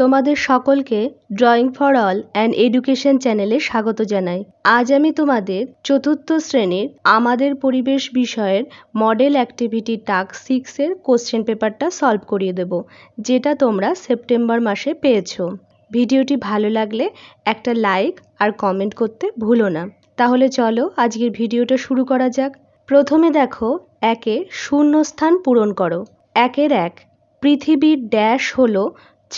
তোমাদের সকলকে Drawing for All and Education চ্যানেলে স্বাগত জানাই আজ আমি তোমাদের চতুর্থ শ্রেণীর আমাদের পরিবেশ বিষয়ের মডেল অ্যাক্টিভিটি টাক সিক্সের কোশ্চেন পেপারটা সলভ করিয়ে দেব যেটা তোমরা সেপ্টেম্বর মাসে পেয়েছো ভিডিওটি ভালো লাগলে একটা লাইক আর কমেন্ট করতে ভুলো না তাহলে চলো আজকের ভিডিওটা শুরু করা যাক প্রথমে দেখো একে শূন্যস্থান পূরণ করো একের এক পৃথিবীর ড্যাশ হলো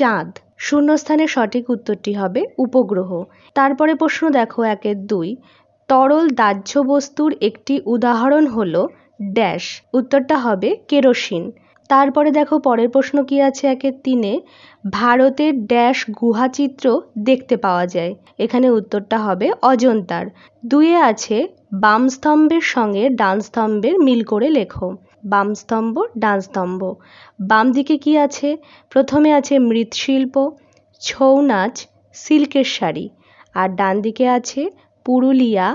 চাঁদ শূন্যস্থানে সঠিক উত্তরটি হবে উপগ্রহ তারপরে প্রশ্ন দেখো একের দুই তরল দাহ্য বস্তুর একটি উদাহরণ হল ড্যাশ উত্তরটা হবে কেরোসিন তারপরে দেখো পরের প্রশ্ন কি আছে একের তিনে ভারতের ড্যাশ গুহাচিত্র দেখতে পাওয়া যায় এখানে উত্তরটা হবে অজন্তার দুয়ে আছে বাম স্তম্ভের সঙ্গে ডান স্তম্ভের মিল করে লেখো বাম স্তম্ভ ডান স্তম্ভ বাম দিকে কি আছে প্রথমে আছে মৃৎশিল্প ছৌ নাচ সিল্কের শাড়ি আর ডান দিকে আছে পুরুলিয়া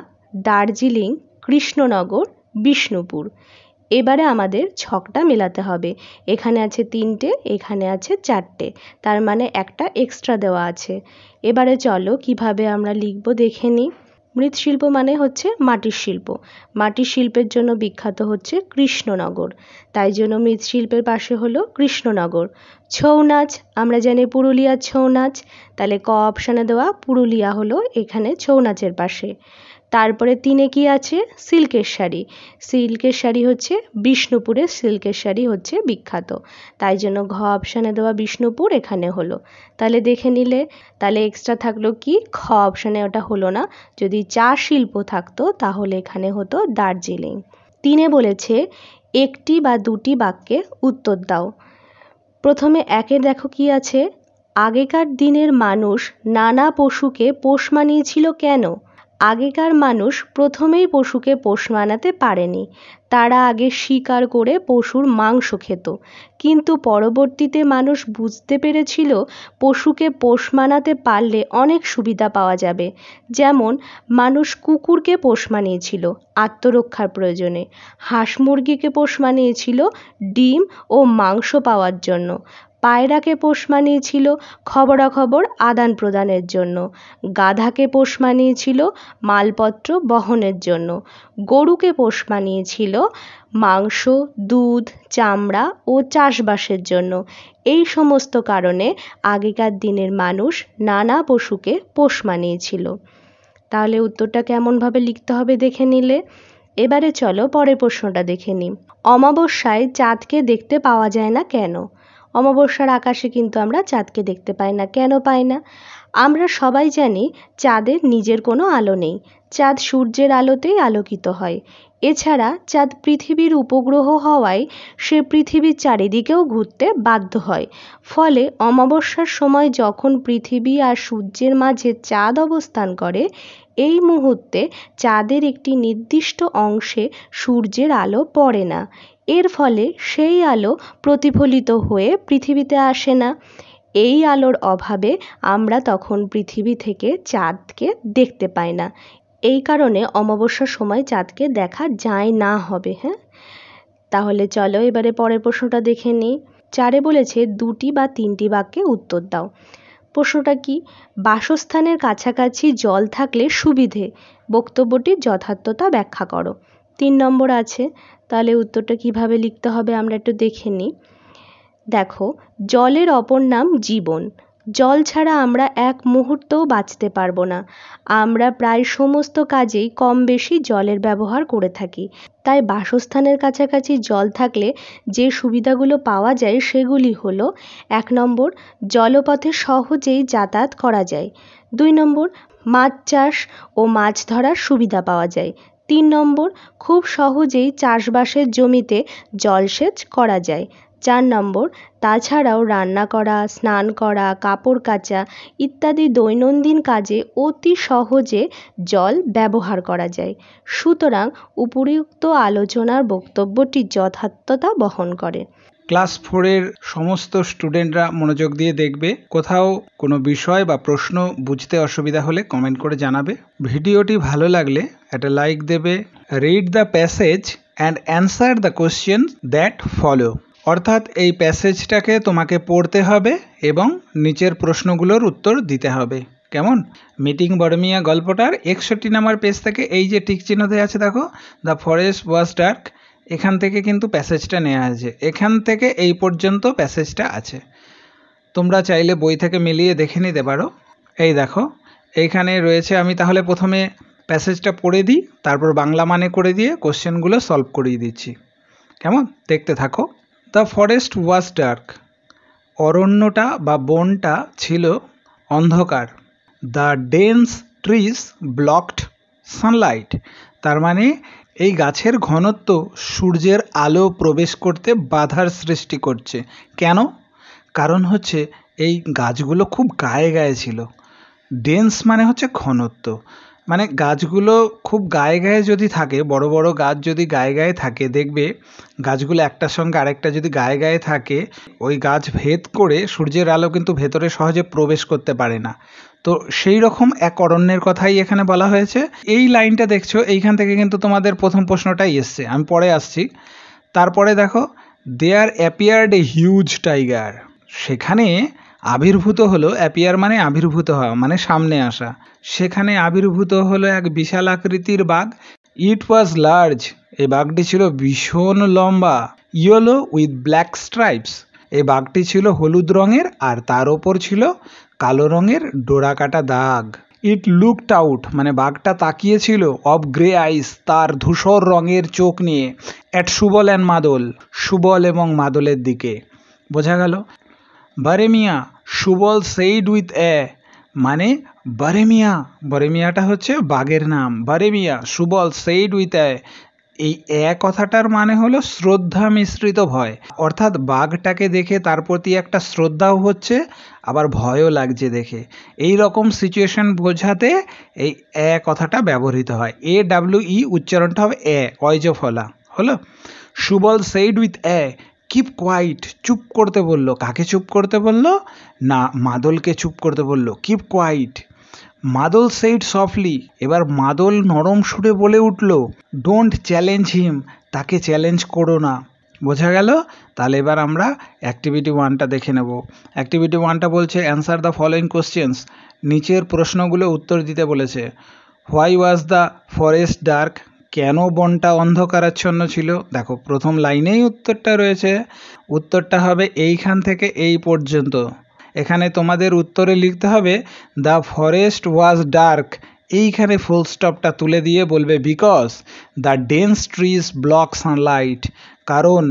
দার্জিলিং কৃষ্ণনগর বিষ্ণুপুর এবারে আমাদের ছকটা মেলাতে হবে এখানে আছে তিনটে এখানে আছে চারটে তার মানে একটা এক্সট্রা দেওয়া আছে এবারে চলো কিভাবে আমরা লিখব দেখে নিই মৃৎশিল্প মানে হচ্ছে মাটির শিল্প মাটির শিল্পের জন্য বিখ্যাত হচ্ছে কৃষ্ণনগর তাই জন্য মৃৎশিল্পের পাশে হলো কৃষ্ণনগর ছৌ নাচ আমরা জানি পুরুলিয়ার ছৌ নাচ তাহলে ক অপশানে দেওয়া পুরুলিয়া হলো এখানে ছৌ নাচের পাশে তারপরে তিনে কি আছে সিল্কের শাড়ি সিল্কের শাড়ি হচ্ছে বিষ্ণুপুরের সিল্কের শাড়ি হচ্ছে বিখ্যাত তাই জন্য ঘ অপশানে দেওয়া বিষ্ণুপুর এখানে হলো তাহলে দেখে নিলে তাহলে এক্সট্রা থাকলো কি খ অপশানে ওটা হলো না যদি চা শিল্প থাকতো তাহলে এখানে হতো দার্জিলিং তিনে বলেছে একটি বা দুটি বাক্যে উত্তর দাও প্রথমে একে দেখো কি আছে আগেকার দিনের মানুষ নানা পশুকে পোষ মানিয়েছিল কেন আগেকার মানুষ প্রথমেই পশুকে পোষ মানাতে পারেনি তারা আগে শিকার করে পশুর মাংস খেত কিন্তু পরবর্তীতে মানুষ বুঝতে পেরেছিল পশুকে পোষ মানাতে পারলে অনেক সুবিধা পাওয়া যাবে যেমন মানুষ কুকুরকে পোষ মানিয়েছিল আত্মরক্ষার প্রয়োজনে হাঁস মুরগিকে পোষ মানিয়েছিল ডিম ও মাংস পাওয়ার জন্য পায়রাকে পোষ মানিয়েছিল খবরাখবর আদান প্রদানের জন্য গাধাকে পোষ মানিয়েছিল মালপত্র বহনের জন্য গরুকে পোষ মানিয়েছিল মাংস দুধ চামড়া ও চাষবাসের জন্য এই সমস্ত কারণে আগেকার দিনের মানুষ নানা পশুকে পোষ মানিয়েছিল তাহলে উত্তরটা কেমনভাবে লিখতে হবে দেখে নিলে এবারে চলো পরের প্রশ্নটা দেখে নিই অমাবস্যায় চাঁদকে দেখতে পাওয়া যায় না কেন অমাবস্যার আকাশে কিন্তু আমরা চাঁদকে দেখতে পাই না কেন পাই না আমরা সবাই জানি চাঁদের নিজের কোনো আলো নেই চাঁদ সূর্যের আলোতেই আলোকিত হয় এছাড়া চাঁদ পৃথিবীর উপগ্রহ হওয়ায় সে পৃথিবীর চারিদিকেও ঘুরতে বাধ্য হয় ফলে অমাবস্যার সময় যখন পৃথিবী আর সূর্যের মাঝে চাঁদ অবস্থান করে এই মুহূর্তে চাঁদের একটি নির্দিষ্ট অংশে সূর্যের আলো পড়ে না এর ফলে সেই আলো প্রতিফলিত হয়ে পৃথিবীতে আসে না এই আলোর অভাবে আমরা তখন পৃথিবী থেকে চাঁদকে দেখতে পাই না এই কারণে অমাবস্যার সময় চাঁদকে দেখা যায় না হবে হ্যাঁ তাহলে চলো এবারে পরের প্রশ্নটা দেখে নিই চারে বলেছে দুটি বা তিনটি বাক্যে উত্তর দাও প্রশ্নটা কি বাসস্থানের কাছাকাছি জল থাকলে সুবিধে বক্তব্যটির যথার্থতা ব্যাখ্যা করো তিন নম্বর আছে তাহলে উত্তরটা কীভাবে লিখতে হবে আমরা একটু দেখে নিই দেখো জলের অপর নাম জীবন জল ছাড়া আমরা এক মুহূর্তও বাঁচতে পারবো না আমরা প্রায় সমস্ত কাজেই কম বেশি জলের ব্যবহার করে থাকি তাই বাসস্থানের কাছাকাছি জল থাকলে যে সুবিধাগুলো পাওয়া যায় সেগুলি হল এক নম্বর জলপথে সহজেই যাতায়াত করা যায় দুই নম্বর মাছ চাষ ও মাছ ধরার সুবিধা পাওয়া যায় তিন নম্বর খুব সহজেই চাষবাসের জমিতে জলসেচ করা যায় চার নম্বর তাছাড়াও রান্না করা স্নান করা কাপড় কাচা ইত্যাদি দৈনন্দিন কাজে অতি সহজে জল ব্যবহার করা যায় সুতরাং উপরিউক্ত আলোচনার বক্তব্যটি যথার্থতা বহন করে ক্লাস ফোরের সমস্ত স্টুডেন্টরা মনোযোগ দিয়ে দেখবে কোথাও কোনো বিষয় বা প্রশ্ন বুঝতে অসুবিধা হলে কমেন্ট করে জানাবে ভিডিওটি ভালো লাগলে একটা লাইক দেবে read the passage and answer the question that follow অর্থাৎ এই প্যাসেজটাকে তোমাকে পড়তে হবে এবং নিচের প্রশ্নগুলোর উত্তর দিতে হবে কেমন মিটিং বড়মিয়া গল্পটার একষট্টি নাম্বার পেজ থেকে এই যে টিক চিহ্ন দেওয়া আছে দেখো দ্য ফরেস্ট ওয়াজ ডার্ক এখান থেকে কিন্তু প্যাসেজটা নেওয়া আছে এখান থেকে এই পর্যন্ত প্যাসেজটা আছে তোমরা চাইলে বই থেকে মিলিয়ে দেখে নিতে পারো এই দেখো এইখানে রয়েছে আমি তাহলে প্রথমে প্যাসেজটা পড়ে দিই তারপর বাংলা মানে করে দিয়ে কোশ্চেনগুলো সলভ করিয়ে দিচ্ছি কেমন দেখতে থাকো দ্য ফরেস্ট ওয়াজ ডার্ক অরণ্যটা বা বনটা ছিল অন্ধকার the dense trees blocked sunlight তার মানে এই গাছের ঘনত্ব সূর্যের আলো প্রবেশ করতে বাধার সৃষ্টি করছে কেন কারণ হচ্ছে এই গাছগুলো খুব গায়ে গায়ে ছিল ডেন্স মানে হচ্ছে ঘনত্ব মানে গাছগুলো খুব গায়ে গায়ে যদি থাকে বড় বড় গাছ যদি গায়ে গায়ে থাকে দেখবে গাছগুলো একটার সঙ্গে আরেকটা যদি গায়ে গায়ে থাকে ওই গাছ ভেদ করে সূর্যের আলো কিন্তু ভেতরে সহজে প্রবেশ করতে পারে না তো সেই রকম এক অরণ্যের কথাই এখানে বলা হয়েছে এই লাইনটা দেখছো এইখান থেকে কিন্তু তোমাদের প্রথম প্রশ্নটাই এসছে আমি পরে আসছি তারপরে দেখো there appeared a huge tiger সেখানে আবির্ভূত হলো অ্যাপিয়ার মানে আবির্ভূত হওয়া মানে সামনে আসা সেখানে আবির্ভূত হলো এক বিশাল আকৃতির বাঘ ইট ওয়াজ লার্জ এই বাঘটি ছিল ভীষণ লম্বা ইয়েলো উইথ ব্ল্যাক স্ট্রাইপস এই বাঘটি ছিল হলুদ রঙের আর তার ওপর ছিল কালো রঙের ডোরাকাটা দাগ ইট লুকড আউট মানে বাঘটা তাকিয়েছিল অব গ্রে আইস তার ধূসর রঙের চোখ নিয়ে অ্যাট সুবল অ্যান্ড মাদল সুবল এবং মাদলের দিকে বোঝা গেল বারেমিয়া সুবল সেইড উইথ এ মানে বারেমিয়া বারেমিয়াটা হচ্ছে বাঘের নাম বারেমিয়া সুবল সেইড উইথ এ এই অ্যা কথাটার মানে হলো শ্রদ্ধা মিশ্রিত ভয় অর্থাৎ বাঘটাকে দেখে তার প্রতি একটা শ্রদ্ধাও হচ্ছে আবার ভয়ও লাগছে দেখে এই রকম সিচুয়েশন বোঝাতে এই অ্যা কথাটা ব্যবহৃত হয় এ ডাব্লিউ ই উচ্চারণটা হবে অ্যা ফলা হলো Subal said with a keep quiet চুপ করতে বলল কাকে চুপ করতে বলল না মাদলকে চুপ করতে বলল keep quiet Madal said softly এবার মাদল নরম সুরে বলে উঠল ডোন্ট চ্যালেঞ্জ হিম তাকে চ্যালেঞ্জ করো না বোঝা গেল তাহলে এবার আমরা অ্যাক্টিভিটি ওয়ানটা দেখে নেব অ্যাক্টিভিটি ওয়ানটা বলছে অ্যান্সার দ্য ফলোয়িং কোশ্চেন্স নিচের প্রশ্নগুলো উত্তর দিতে বলেছে why was the forest dark কেন বনটা অন্ধকারাচ্ছন্ন ছিল দেখো প্রথম লাইনেই উত্তরটা রয়েছে উত্তরটা হবে এইখান থেকে এই পর্যন্ত এখানে তোমাদের উত্তরে লিখতে হবে দ্য ফরেস্ট ওয়াজ ডার্ক এইখানে ফুল স্টপটা তুলে দিয়ে বলবে because the dense trees block sunlight কারণ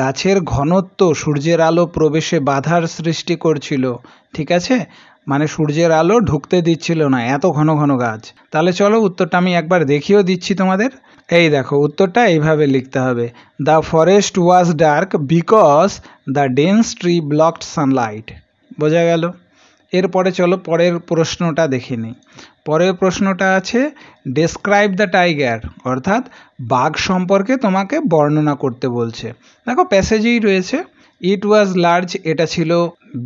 গাছের ঘনত্ব সূর্যের আলো প্রবেশে বাধার সৃষ্টি করছিল ঠিক আছে মানে সূর্যের আলো ঢুকতে দিচ্ছিল না এত ঘন ঘন গাছ তাহলে চলো উত্তরটা আমি একবার দেখিয়েও দিচ্ছি তোমাদের এই দেখো উত্তরটা এইভাবে লিখতে হবে the forest was dark because the dense tree blocked sunlight বোঝা গেল এরপরে চলো পরের প্রশ্নটা দেখে নিই পরের প্রশ্নটা আছে ডেসক্রাইব দ্য টাইগার অর্থাৎ বাঘ সম্পর্কে তোমাকে বর্ণনা করতে বলছে দেখো প্যাসেজেই রয়েছে ইট ওয়াজ লার্জ এটা ছিল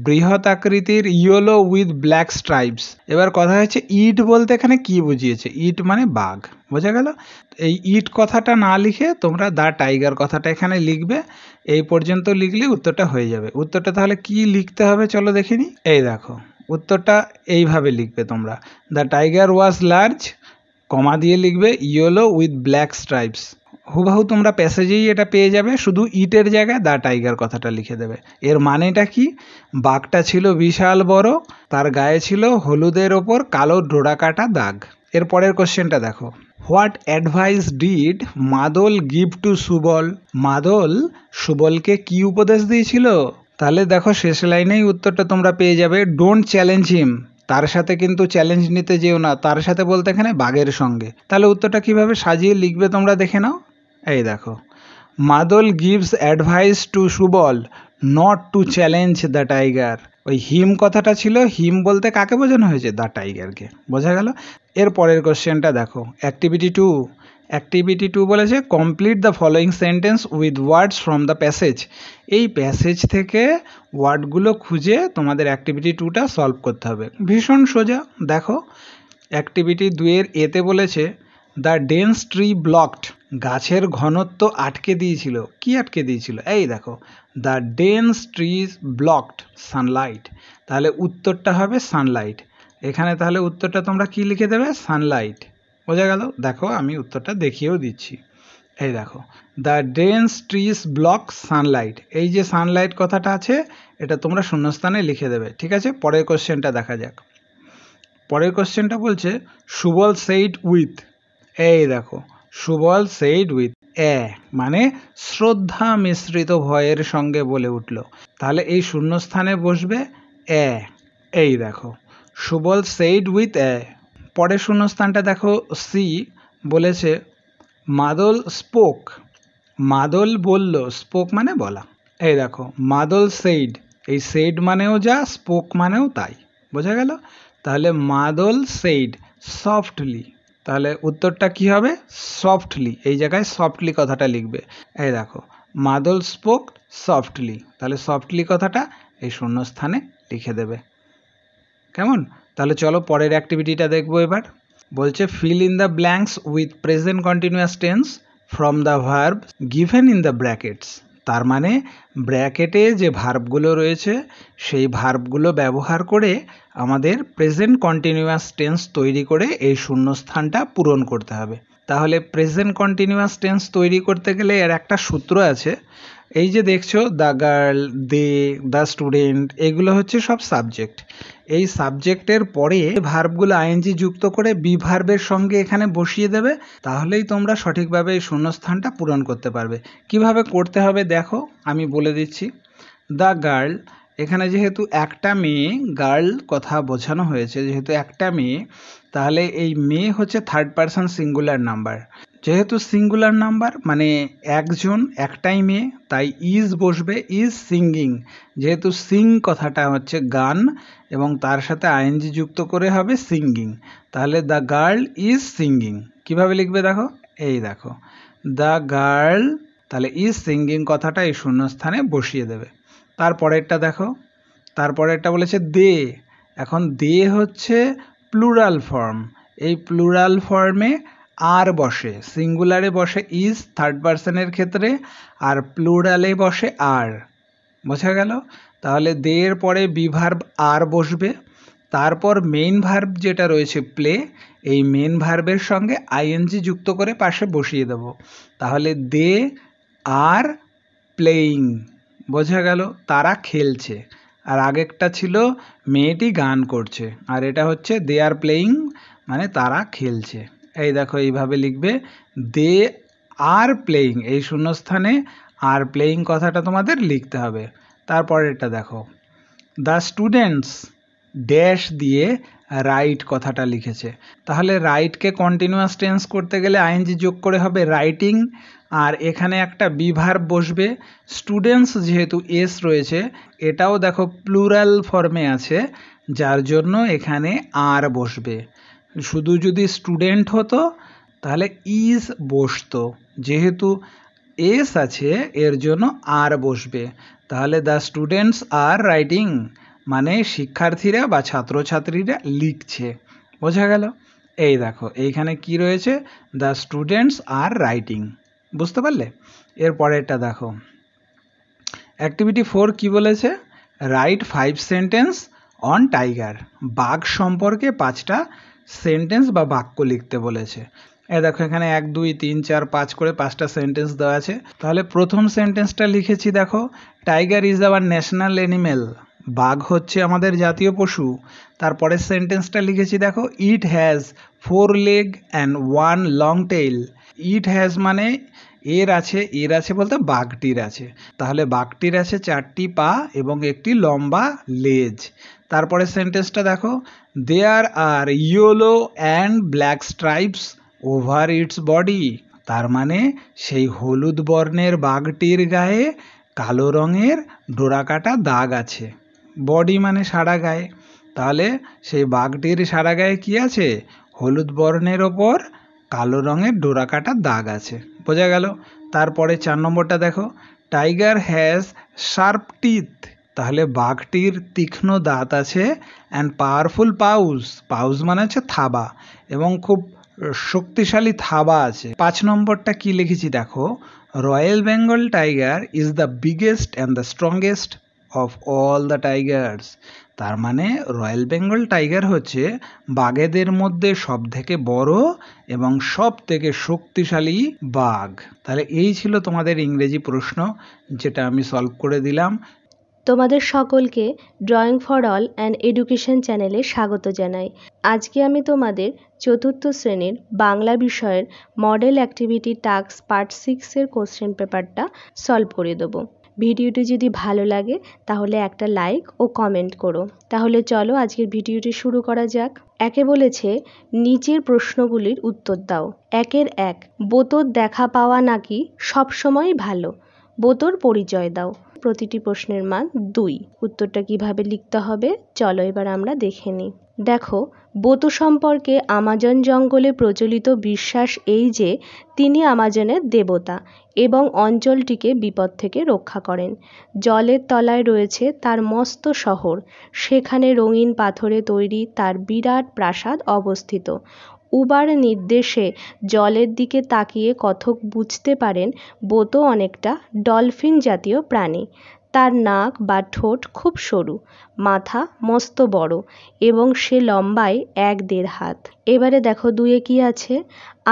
বৃহৎ আকৃতির ইয়েলো উইথ ব্ল্যাক স্ট্রাইপস এবার কথা হচ্ছে ইট বলতে এখানে কি বুঝিয়েছে ইট মানে বাঘ বোঝা গেল এই ইট কথাটা না লিখে তোমরা দ্য টাইগার কথাটা এখানে লিখবে এই পর্যন্ত লিখলে উত্তরটা হয়ে যাবে উত্তরটা তাহলে কি লিখতে হবে চলো দেখিনি এই দেখো উত্তরটা এইভাবে লিখবে তোমরা the tiger was large comma দিয়ে লিখবে ইয়েলো উইথ ব্ল্যাক স্ট্রাইপস হুবাহু তোমরা প্যাসেজেই এটা পেয়ে যাবে শুধু ইটের জায়গায় দ্য টাইগার কথাটা লিখে দেবে এর মানেটা কি বাঘটা ছিল বিশাল বড় তার গায়ে ছিল হলুদের ওপর কালো ডোরা কাটা দাগ এর পরের কোশ্চেনটা দেখো what advice did Madal give to Subal Madal সুবলকে কি উপদেশ দিয়েছিল তাহলে দেখো শেষ লাইনেই উত্তরটা তোমরা পেয়ে যাবে ডোন্ট চ্যালেঞ্জ হিম তার সাথে কিন্তু চ্যালেঞ্জ নিতে যেও না তার সাথে বলতে এখানে বাঘের সঙ্গে তাহলে উত্তরটা কিভাবে সাজিয়ে লিখবে তোমরা দেখে নাও এই দেখো Madal gives advice to Subal not to challenge the tiger ওই হিম কথাটা ছিল হিম বলতে কাকে বোঝানো হয়েছে দ্য টাইগারকে বোঝা গেল এর পরের কোশ্চেনটা দেখো অ্যাক্টিভিটি টু অ্যাক্টিভিটি টু বলেছে complete the following sentence with words from the passage এই প্যাসেজ থেকে ওয়ার্ডগুলো খুঁজে তোমাদের অ্যাক্টিভিটি টুটা সলভ করতে হবে ভীষণ সোজা দেখো অ্যাক্টিভিটি দুয়ের এতে বলেছে দ্য ডেন্স ট্রি ব্লকড গাছের ঘনত্ব আটকে দিয়েছিল কি আটকে দিয়েছিল এই দেখো the dense trees blocked sunlight তাহলে উত্তরটা হবে সানলাইট এখানে তাহলে উত্তরটা তোমরা কি লিখে দেবে সানলাইট বোঝা গেল দেখো আমি উত্তরটা দেখিয়েও দিচ্ছি এই দেখো the dense trees block sunlight এই যে সানলাইট কথাটা আছে এটা তোমরা শূন্যস্থানে লিখে দেবে ঠিক আছে পরের কোশ্চেনটা দেখা যাক পরের কোশ্চেনটা বলছে সুবল সেইড উইথ এই দেখো সুবল সেইড উইথ এ মানে শ্রদ্ধা মিশ্রিত ভয়ের সঙ্গে বলে উঠল তাহলে এই শূন্যস্থানে বসবে এ এই দেখো সুবল সেইড উইথ এ পরের শূন্যস্থানটা দেখো সি বলেছে মাদল স্পোক মাদল বলল স্পোক মানে বলা এই দেখো মাদল সেইড এই সেইড মানেও যা স্পোক মানেও তাই বোঝা গেল তাহলে মাদল সেইড সফটলি তাহলে উত্তরটা কি হবে সফটলি এই জায়গায় সফটলি কথাটা লিখবে এই দেখো মাদল স্পোক সফটলি তাহলে সফটলি কথাটা এই শূন্যস্থানে লিখে দেবে কেমন তাহলে চলো পরের অ্যাক্টিভিটিটা দেখবো এবার বলছে fill in the blanks with present continuous tense from the verb given in the brackets তার মানে ব্র্যাকেটে যে ভার্বগুলো রয়েছে সেই ভার্বগুলো ব্যবহার করে আমাদের প্রেজেন্ট কন্টিনিউয়াস টেন্স তৈরি করে এই শূন্যস্থানটা পূরণ করতে হবে তাহলে প্রেজেন্ট কন্টিনিউয়াস টেন্স তৈরি করতে গেলে এর একটা সূত্র আছে এই যে দেখছো the girl they the student এগুলো হচ্ছে সব সাবজেক্ট এই সাবজেক্টের পরে ভার্বগুলো আইএনজি যুক্ত করে বি ভার্বের সঙ্গে এখানে বসিয়ে দেবে তাহলেই তোমরা সঠিকভাবে এই শূন্যস্থানটা পূরণ করতে পারবে কিভাবে করতে হবে দেখো আমি বলে দিচ্ছি দ্য গার্ল এখানে যেহেতু একটা মেয়ে গার্ল কথা বোঝানো হয়েছে যেহেতু একটা মেয়ে তাহলে এই মেয়ে হচ্ছে থার্ড পারসন সিঙ্গুলার নাম্বার যেহেতু সিঙ্গুলার নাম্বার মানে একজন একটাই মেয়ে তাই ইজ বসবে ইজ সিঙ্গিং যেহেতু সিং কথাটা হচ্ছে গান এবং তার সাথে আইএনজি যুক্ত করে হবে সিঙ্গিং তাহলে দ্য গার্ল ইজ সিঙ্গিং কিভাবে লিখবে দেখো এই দেখো দ্য গার্ল তাহলে ইজ সিঙ্গিং কথাটা এই শূন্যস্থানে বসিয়ে দেবে তারপরেরটা দেখো তারপরেরটা বলেছে দে এখন দে হচ্ছে প্লুরাল ফর্ম এই প্লুরাল ফর্মে আর বসে সিঙ্গুলারে বসে ইজ থার্ড পার্সনের ক্ষেত্রে আর প্লুরালে বসে আর বোঝা গেল তাহলে দেয়ের পরে বিভার্ব আর বসবে তারপর মেইন ভার্ব যেটা রয়েছে প্লে এই মেন ভার্বের সঙ্গে আইএনজি যুক্ত করে পাশে বসিয়ে দেব তাহলে দে আর প্লেয়িং বোঝা গেল তারা খেলছে আর আগেরটা ছিল মেয়েটি গান করছে আর এটা হচ্ছে দে আর প্লেয়িং মানে তারা খেলছে এই দেখো এইভাবে লিখবে দে আর প্লেয়িং এই শূন্যস্থানে আর প্লেয়িং কথাটা তোমাদের লিখতে হবে তারপরেরটা দেখো দ্য স্টুডেন্টস ড্যাশ দিয়ে রাইট কথাটা লিখেছে তাহলে রাইটকে কন্টিনিউয়াস টেন্স করতে গেলে আইএনজি যোগ করে হবে রাইটিং আর এখানে একটা বিভার বসবে স্টুডেন্টস যেহেতু এস রয়েছে এটাও দেখো প্লুরাল ফর্মে আছে যার জন্য এখানে আর বসবে শুধু যদি স্টুডেন্ট হতো তাহলে ইজ বসতো যেহেতু এস আছে এর জন্য আর বসবে তাহলে দ্য স্টুডেন্টস আর রাইটিং মানে শিক্ষার্থীরা বা ছাত্রছাত্রীরা লিখছে বোঝা গেল এই দেখো এইখানে কি রয়েছে দ্য স্টুডেন্টস আর রাইটিং বুঝতে পারলে এর পরেরটা দেখো অ্যাক্টিভিটি ফোর কি বলেছে write five sentence on tiger বাঘ সম্পর্কে পাঁচটা সেন্টেন্স বা বাক্য লিখতে বলেছে এ দেখো এখানে এক দুই তিন চার পাঁচ করে পাঁচটা সেন্টেন্স দেওয়া আছে তাহলে প্রথম সেন্টেন্সটা লিখেছি দেখো tiger is our national animal বাঘ হচ্ছে আমাদের জাতীয় পশু তারপরের সেন্টেন্সটা লিখেছি দেখো it has four leg and one long tail it has মানে এর আছে এর আছে বলতে বাঘটির আছে তাহলে বাঘটির আছে চারটি পা এবং একটি লম্বা লেজ তারপরে সেন্টেন্সটা দেখো there are yellow and black stripes over its body তার মানে সেই হলুদ বর্ণের বাঘটির গায়ে কালো রঙের ডোরাকাটা দাগ আছে বডি মানে সারা গায়ে তাহলে সেই বাঘটির সারা গায়ে কী আছে হলুদ বর্ণের ওপর কালো রঙের ডোরাকাটা দাগ আছে বোঝা গেল তারপরে চার নম্বরটা দেখো টাইগার হ্যাজ শার্প টিথ তাহলে বাঘটির তীক্ষ্ণ দাঁত আছে অ্যান্ড পাওয়ারফুল পাউস পাউস মানে হচ্ছে থাবা এবং খুব শক্তিশালী থাবা আছে পাঁচ নম্বরটা কি লিখেছি দেখো royal Bengal tiger is the biggest and the strongest of all the tigers তার মানে রয়্যাল বেঙ্গল টাইগার হচ্ছে বাঘেদের মধ্যে সব থেকে বড় এবং সব থেকে শক্তিশালী বাঘ তাহলে এই ছিল তোমাদের ইংরেজি প্রশ্ন যেটা আমি সলভ করে দিলাম তোমাদের সকলকে Drawing for All and Education চ্যানেলে স্বাগত জানাই আজকে আমি তোমাদের চতুর্থ শ্রেণীর বাংলা বিষয়ের মডেল অ্যাক্টিভিটি টাস্ক পার্ট সিক্সের কোশ্চেন পেপারটা সলভ করে দেবো ভিডিওটি যদি ভালো লাগে তাহলে একটা লাইক ও কমেন্ট করো তাহলে চলো আজকের ভিডিওটি শুরু করা যাক একে বলেছে নিচের প্রশ্নগুলির উত্তর দাও একের এক বোতর দেখা পাওয়া নাকি সবসময় ভালো বোতর পরিচয় দাও প্রতিটি প্রশ্নের মান দুই উত্তরটা কিভাবে লিখতে হবে চলো এবার আমরা দেখে নিই দেখো বতু সম্পর্কে আমাজন জঙ্গলে প্রচলিত বিশ্বাস এই যে তিনি আমাজনের দেবতা এবং অঞ্চলটিকে বিপদ থেকে রক্ষা করেন জলের তলায় রয়েছে তার মস্ত শহর সেখানে রঙিন পাথরে তৈরি তার বিরাট প্রাসাদ অবস্থিত উবার নির্দেশে জলের দিকে তাকিয়ে কথক বুঝতে পারেন বোতো অনেকটা ডলফিন জাতীয় প্রাণী তার নাক বা ঠোঁট খুব সরু মাথা মস্ত বড় এবং সে লম্বায় এক দেড় হাত এবারে দেখো দুয়ে কি আছে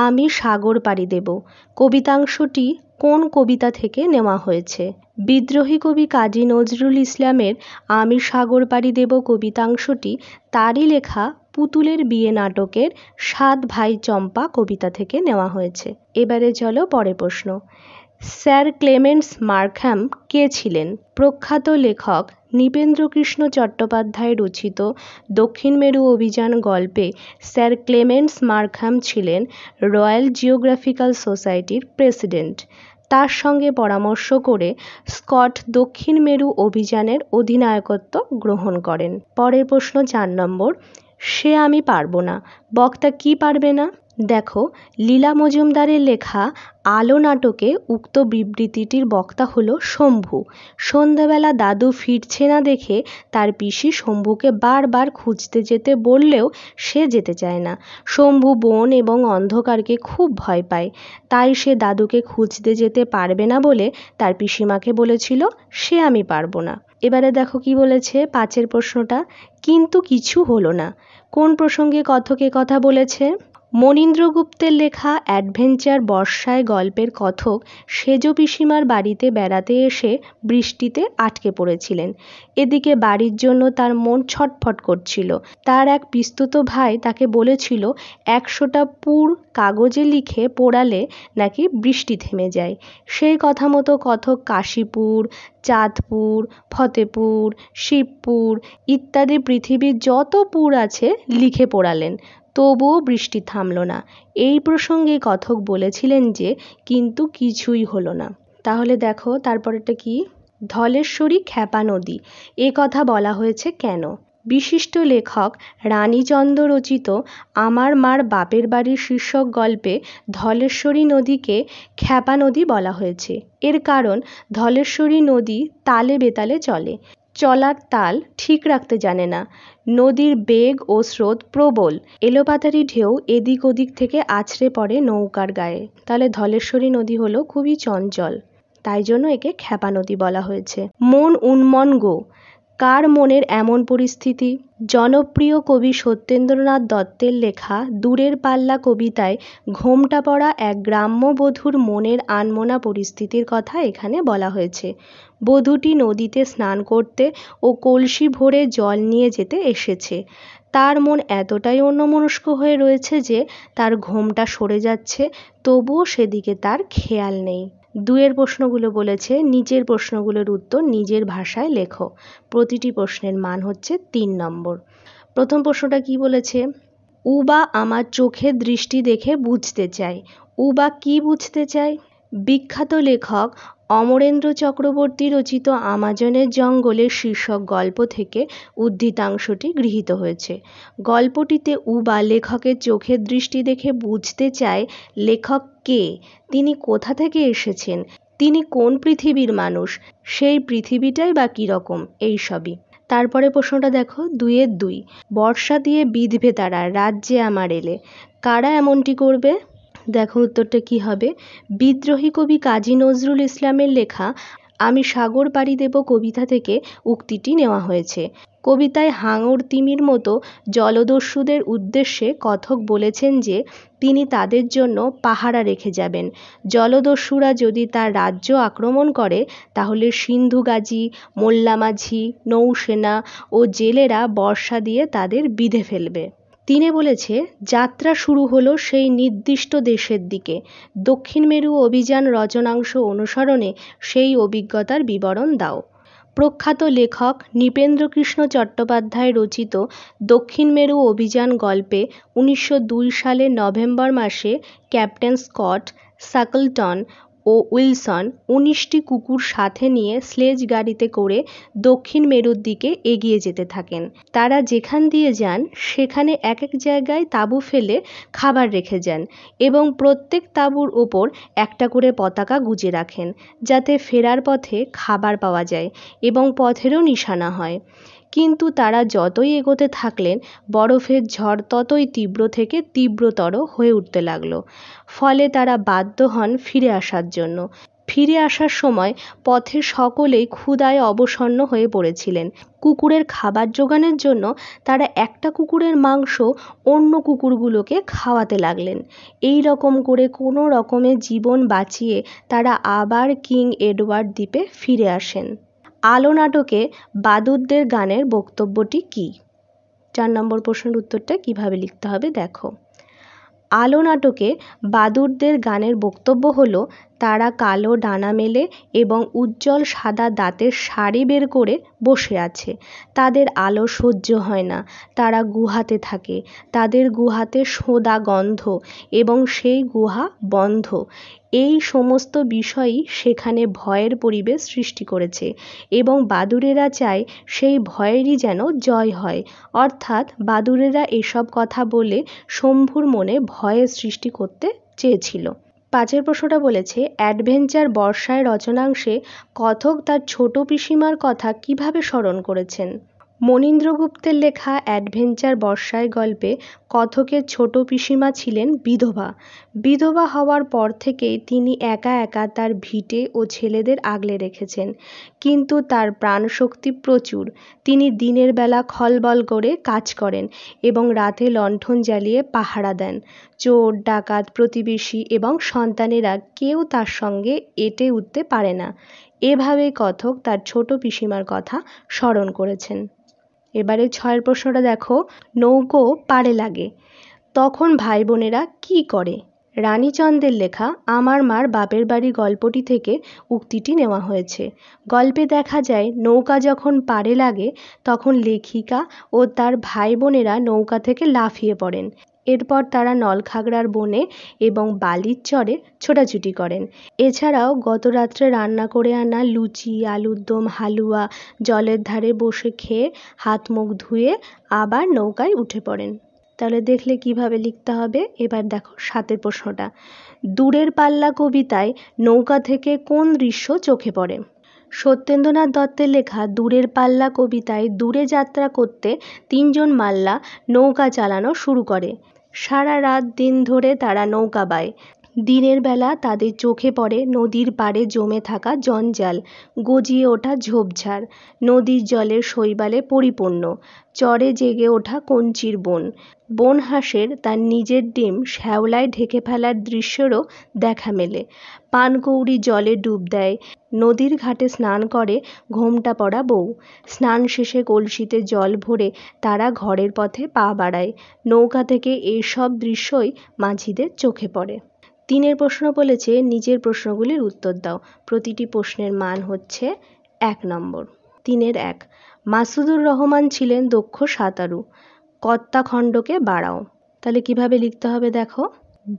আমি সাগর পাড়ি দেব কবিতাংশটি কোন কবিতা থেকে নেওয়া হয়েছে বিদ্রোহী কবি কাজী নজরুল ইসলামের আমি সাগর পাড়ি দেব কবিতাংশটি তারই লেখা পুতুলের বিয়ে নাটকের সাত ভাই চম্পা কবিতা থেকে নেওয়া হয়েছে এবারে চলো পরে প্রশ্ন স্যার ক্লেমেন্টস মার্কহ্যাম কে ছিলেন প্রখ্যাত লেখক নৃপেন্দ্রকৃষ্ণ চট্টোপাধ্যায় রচিত দক্ষিণ মেরু অভিযান গল্পে স্যার ক্লেমেন্টস মার্কহ্যাম ছিলেন রয়্যাল জিওগ্রাফিক্যাল সোসাইটির প্রেসিডেন্ট তার সঙ্গে পরামর্শ করে স্কট দক্ষিণ মেরু অভিযানের অধিনায়কত্ব গ্রহণ করেন পরের প্রশ্ন চার নম্বর সে আমি পারব না বক্তা কি পারবে না দেখো লীলা মজুমদারের লেখা আলো নাটকে উক্ত বিবৃতিটির বক্তা হল শম্ভু সন্ধেবেলা দাদু ফিরছে না দেখে তার পিসি শম্ভুকে বারবার খুঁজতে যেতে বললেও সে যেতে চায় না শম্ভু বন এবং অন্ধকারকে খুব ভয় পায় তাই সে দাদুকে খুঁজতে যেতে পারবে না বলে তার পিসিমাকে বলেছিল সে আমি পারবো না এবারে দেখো কি বলেছে পাঁচের প্রশ্নটা কিন্তু কিছু হলো না কোন প্রসঙ্গে কথক কথা বলেছে মনীন্দ্রগুপ্তের লেখা অ্যাডভেঞ্চার বর্ষায় গল্পের কথক সেজ পিসিমার বাড়িতে বেড়াতে এসে বৃষ্টিতে আটকে পড়েছিলেন এদিকে বাড়ির জন্য তার মন ছটফট করছিল তার এক পিস্তুত ভাই তাকে বলেছিল একশোটা পুর কাগজে লিখে পোড়ালে নাকি বৃষ্টি থেমে যায় সেই কথা মতো কথক কাশীপুর চাঁদপুর ফতেপুর শিবপুর ইত্যাদি পৃথিবীর যত পুর আছে লিখে পোড়ালেন তবুও বৃষ্টি থামল না এই প্রসঙ্গে কথক বলেছিলেন যে কিন্তু কিছুই হলো না তাহলে দেখো তারপরেটা কি ধলেশ্বরী খ্যাপা নদী এ কথা বলা হয়েছে কেন বিশিষ্ট লেখক রানীচন্দ্র রচিত আমার মার বাপের বাড়ির শীর্ষক গল্পে ধলেশ্বরী নদীকে খ্যাপা নদী বলা হয়েছে এর কারণ ধলেশ্বরী নদী তালে বেতালে চলে চলার তাল ঠিক রাখতে জানে না নদীর বেগ ও স্রোত প্রবল এলোপাতারি ঢেউ এদিক ওদিক থেকে আছড়ে পড়ে নৌকার গায়ে তাহলে ধলেশ্বরী নদী হলো খুবই চঞ্চল তাই জন্য একে খ্যাপা নদী বলা হয়েছে মন উন্মন গো কার মনের এমন পরিস্থিতি জনপ্রিয় কবি সত্যেন্দ্রনাথ দত্তের লেখা দূরের পাল্লা কবিতায় ঘোমটা পড়া এক গ্রাম্য মনের আনমোনা পরিস্থিতির কথা এখানে বলা হয়েছে বধূটি নদীতে স্নান করতে ও কলসি ভরে জল নিয়ে যেতে এসেছে তার মন এতটাই অন্যমনস্ক হয়ে রয়েছে যে তার ঘোমটা সরে যাচ্ছে তবুও সেদিকে তার খেয়াল নেই দুয়ের প্রশ্নগুলো বলেছে নিচের প্রশ্নগুলোর উত্তর নিজের ভাষায় লেখো প্রতিটি প্রশ্নের মান হচ্ছে তিন নম্বর প্রথম প্রশ্নটা কি বলেছে উবা আমার চোখে দৃষ্টি দেখে বুঝতে চায় উবা কি বুঝতে চায় বিখ্যাত লেখক অমরেন্দ্র চক্রবর্তী রচিত আমাজনের জঙ্গলে শীর্ষক গল্প থেকে উদ্ধৃতাংশটি গৃহীত হয়েছে গল্পটিতে উবা লেখকের চোখের দৃষ্টি দেখে বুঝতে চায় লেখক কে তিনি কোথা থেকে এসেছেন তিনি কোন পৃথিবীর মানুষ সেই পৃথিবীটাই বা কীরকম এইসবই তারপরে প্রশ্নটা দেখো দুয়ের দুই বর্ষা দিয়ে বিধবে তারা রাজ্যে আমার এলে কারা এমনটি করবে দেখো উত্তরটা কি হবে বিদ্রোহী কবি কাজী নজরুল ইসলামের লেখা আমি সাগর পাড়ি দেব কবিতা থেকে উক্তিটি নেওয়া হয়েছে কবিতায় হাঙর তিমির মতো জলদস্যুদের উদ্দেশ্যে কথক বলেছেন যে তিনি তাদের জন্য পাহারা রেখে যাবেন জলদস্যুরা যদি তার রাজ্য আক্রমণ করে তাহলে সিন্ধু গাজী মোল্লা মাঝি নৌসেনা ও জেলেরা বর্ষা দিয়ে তাদের বিঁধে ফেলবে তিনে বলেছে যাত্রা শুরু হলো সেই নির্দিষ্ট দেশের দিকে দক্ষিণ মেরু অভিযান রচনাংশ অনুসরণে সেই অভিজ্ঞতার বিবরণ দাও প্রখ্যাত লেখক নৃপেন্দ্রকৃষ্ণ চট্টোপাধ্যায় রচিত দক্ষিণ মেরু অভিযান গল্পে উনিশশো দুই সালের নভেম্বর মাসে ক্যাপ্টেন স্কট সাকলটন ও উইলসন উনিশটি কুকুর সাথে নিয়ে স্লেজ গাড়িতে করে দক্ষিণ মেরুর দিকে এগিয়ে যেতে থাকেন তারা যেখান দিয়ে যান সেখানে এক এক জায়গায় তাঁবু ফেলে খাবার রেখে যান এবং প্রত্যেক তাঁবুর ওপর একটা করে পতাকা গুজে রাখেন যাতে ফেরার পথে খাবার পাওয়া যায় এবং পথেরও নিশানা হয় কিন্তু তারা যতই এগোতে থাকলেন বরফের ঝড় ততই তীব্র থেকে তীব্রতর হয়ে উঠতে লাগল ফলে তারা বাধ্য হন ফিরে আসার জন্য ফিরে আসার সময় পথে সকলেই ক্ষুদায় অবসন্ন হয়ে পড়েছিলেন কুকুরের খাবার জোগানের জন্য তারা একটা কুকুরের মাংস অন্য কুকুরগুলোকে খাওয়াতে লাগলেন এই রকম করে কোনো রকমে জীবন বাঁচিয়ে তারা আবার কিং এডওয়ার্ড দ্বীপে ফিরে আসেন আলো নাটকে বাদুড়দের গানের বক্তব্যটি কি চার নম্বর প্রশ্নের উত্তরটা কিভাবে লিখতে হবে দেখো আলো নাটকে বাদুড়দের গানের বক্তব্য হলো তারা কালো ডানা মেলে এবং উজ্জ্বল সাদা দাঁতের সারি বের করে বসে আছে তাদের আলো সহ্য হয় না তারা গুহাতে থাকে তাদের গুহাতে সোঁদা গন্ধ এবং সেই গুহা বন্ধ এই সমস্ত বিষয়ই সেখানে ভয়ের পরিবেশ সৃষ্টি করেছে এবং বাদুরেরা চায় সেই ভয়েরই যেন জয় হয় অর্থাৎ বাদুরেরা এসব কথা বলে শম্ভুর মনে ভয়ের সৃষ্টি করতে চেয়েছিল পাঁচের প্রশ্নটা বলেছে অ্যাডভেঞ্চার বর্ষায় রচনাংশে কথক তার ছোট পিসিমার কথা কীভাবে স্মরণ করেছেন মনীন্দ্র গুপ্তের লেখা অ্যাডভেঞ্চার বর্ষায় গল্পে কথকের ছোট পিসিমা ছিলেন বিধবা বিধবা হওয়ার পর থেকেই তিনি একা একা তার ভিটে ও ছেলেদের আগলে রেখেছেন কিন্তু তার প্রাণশক্তি প্রচুর তিনি দিনের বেলা খলবল করে কাজ করেন এবং রাতে লণ্ঠন জ্বালিয়ে পাহারা দেন চোর ডাকাত প্রতিবেশী এবং সন্তানেরা কেউ তার সঙ্গে এটে উঠতে পারে না এভাবেই কথক তার ছোট পিসিমার কথা স্মরণ করেছেন এবারে ছয়ের প্রশ্নটা দেখো নৌকো পাড়ে লাগে তখন ভাই বোনেরা কি করে রানীচন্দ্রের লেখা আমার মার বাপের বাড়ি গল্পটি থেকে উক্তিটি নেওয়া হয়েছে গল্পে দেখা যায় নৌকা যখন পারে লাগে তখন লেখিকা ও তার ভাই বোনেরা নৌকা থেকে লাফিয়ে পড়েন এরপর তারা নলখাগড়ার বনে এবং বালির চরে ছোটাছুটি করেন এছাড়াও গত রাত্রে রান্না করে আনা লুচি আলুর দম হালুয়া জলের ধারে বসে খেয়ে হাত মুখ ধুয়ে আবার নৌকায় উঠে পড়েন তাহলে দেখলে কিভাবে লিখতে হবে এবার দেখো সাতের প্রশ্নটা দূরের পাল্লা কবিতায় নৌকা থেকে কোন দৃশ্য চোখে পড়ে সত্যেন্দ্রনাথ দত্তের লেখা দূরের পাল্লা কবিতায় দূরে যাত্রা করতে তিনজন মাল্লা নৌকা চালানো শুরু করে সারা রাত দিন ধরে তারা নৌকা বায় দিনের বেলা তাদের চোখে পড়ে নদীর পাড়ে জমে থাকা জঞ্জাল গজিয়ে ওঠা ঝোপঝাড় নদীর জলে শৈবালে পরিপূর্ণ চরে জেগে ওঠা কঞ্চির বন বন হাঁসের তার নিজের ডিম শ্যাওলায় ঢেকে ফেলার দৃশ্যেরও দেখা মেলে পানকৌড়ি জলে ডুব দেয় নদীর ঘাটে স্নান করে ঘোমটা পড়া বউ স্নান শেষে কলসিতে জল ভরে তারা ঘরের পথে পা বাড়ায় নৌকা থেকে এইসব দৃশ্যই মাঝিদের চোখে পড়ে তিনের প্রশ্ন বলেছে নিজের প্রশ্নগুলির উত্তর দাও প্রতিটি প্রশ্নের মান হচ্ছে এক নম্বর তিনের এক মাসুদুর রহমান ছিলেন দক্ষ সাঁতারু কর্তাখণ্ডকে খণ্ডকে বাড়াও তাহলে কিভাবে লিখতে হবে দেখো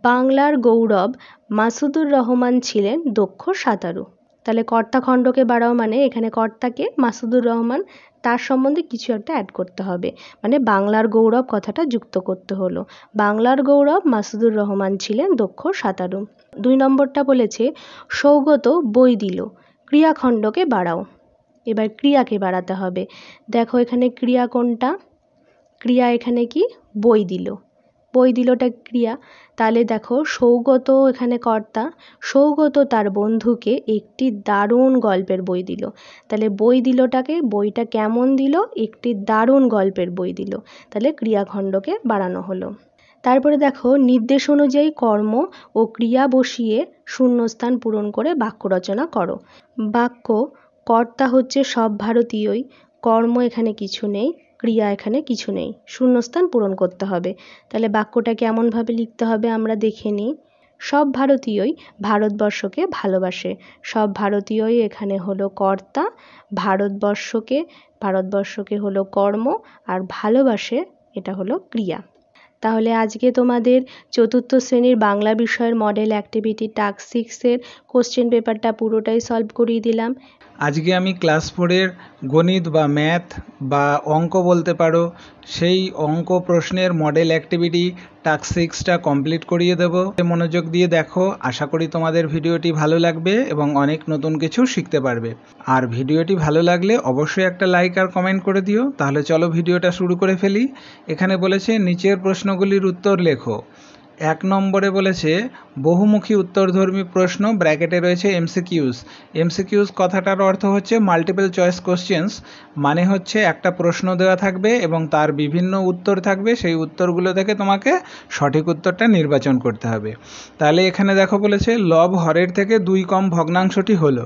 বাংলার গৌরব মাসুদুর রহমান ছিলেন দক্ষ সাঁতারু তাহলে কর্তা খণ্ডকে বাড়াও মানে এখানে কর্তাকে মাসুদুর রহমান তার সম্বন্ধে কিছু একটা অ্যাড করতে হবে মানে বাংলার গৌরব কথাটা যুক্ত করতে হলো বাংলার গৌরব মাসুদুর রহমান ছিলেন দক্ষ সাঁতারু দুই নম্বরটা বলেছে সৌগত বই দিল ক্রিয়াখণ্ডকে বাড়াও এবার ক্রিয়াকে বাড়াতে হবে দেখো এখানে ক্রিয়া কোনটা ক্রিয়া এখানে কি বই দিল বই ওটা ক্রিয়া তাহলে দেখো সৌগত এখানে কর্তা সৌগত তার বন্ধুকে একটি দারুণ গল্পের বই দিল তাহলে বই দিলটাকে বইটা কেমন দিল একটি দারুণ গল্পের বই দিল তাহলে ক্রিয়াখণ্ডকে বাড়ানো হলো তারপরে দেখো নির্দেশ অনুযায়ী কর্ম ও ক্রিয়া বসিয়ে শূন্যস্থান পূরণ করে বাক্য রচনা করো বাক্য কর্তা হচ্ছে সব ভারতীয়ই কর্ম এখানে কিছু নেই ক্রিয়া এখানে কিছু নেই শূন্যস্থান পূরণ করতে হবে তাহলে বাক্যটা কেমনভাবে লিখতে হবে আমরা দেখে নিই সব ভারতীয়ই ভারতবর্ষকে ভালোবাসে সব ভারতীয়ই এখানে হলো কর্তা ভারতবর্ষকে ভারতবর্ষকে হলো কর্ম আর ভালোবাসে এটা হলো ক্রিয়া তাহলে আজকে তোমাদের চতুর্থ শ্রেণীর বাংলা বিষয়ের মডেল অ্যাক্টিভিটি টাস্ক সিক্সের কোশ্চেন পেপারটা পুরোটাই সলভ করিয়ে দিলাম আজকে আমি ক্লাস ফোরের গণিত বা ম্যাথ বা অঙ্ক বলতে পারো সেই অঙ্ক প্রশ্নের মডেল অ্যাক্টিভিটি টাক সিক্সটা কমপ্লিট করিয়ে দেবো মনোযোগ দিয়ে দেখো আশা করি তোমাদের ভিডিওটি ভালো লাগবে এবং অনেক নতুন কিছু শিখতে পারবে আর ভিডিওটি ভালো লাগলে অবশ্যই একটা লাইক আর কমেন্ট করে দিও তাহলে চলো ভিডিওটা শুরু করে ফেলি এখানে বলেছে নিচের প্রশ্নগুলির উত্তর লেখো এক নম্বরে বলেছে বহুমুখী উত্তরধর্মী প্রশ্ন ব্র্যাকেটে রয়েছে এমসিকিউস এমসিকিউস কথাটার অর্থ হচ্ছে মাল্টিপল চয়েস কোশ্চেন্স মানে হচ্ছে একটা প্রশ্ন দেওয়া থাকবে এবং তার বিভিন্ন উত্তর থাকবে সেই উত্তরগুলো থেকে তোমাকে সঠিক উত্তরটা নির্বাচন করতে হবে তাহলে এখানে দেখো বলেছে লব হরের থেকে দুই কম ভগ্নাংশটি হলো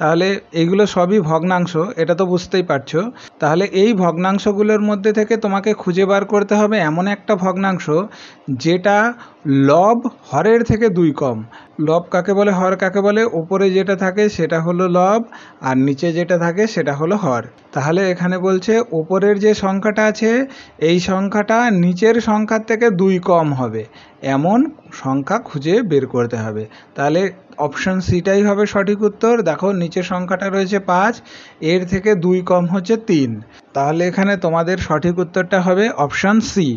তাহলে এগুলো সবই ভগ্নাংশ এটা তো বুঝতেই পারছো তাহলে এই ভগ্নাংশগুলোর মধ্যে থেকে তোমাকে খুঁজে বার করতে হবে এমন একটা ভগ্নাংশ যেটা লব হরের থেকে দুই কম লব কাকে বলে হর কাকে বলে ওপরে যেটা থাকে সেটা হলো লব আর নিচে যেটা থাকে সেটা হলো হর তাহলে এখানে বলছে ওপরের যে সংখ্যাটা আছে এই সংখ্যাটা নিচের সংখ্যার থেকে দুই কম হবে এমন সংখ্যা খুঁজে বের করতে হবে তাহলে অপশন সিটাই হবে সঠিক উত্তর দেখো নিচের সংখ্যাটা রয়েছে পাঁচ এর থেকে দুই কম হচ্ছে তিন তাহলে এখানে তোমাদের সঠিক উত্তরটা হবে অপশন সি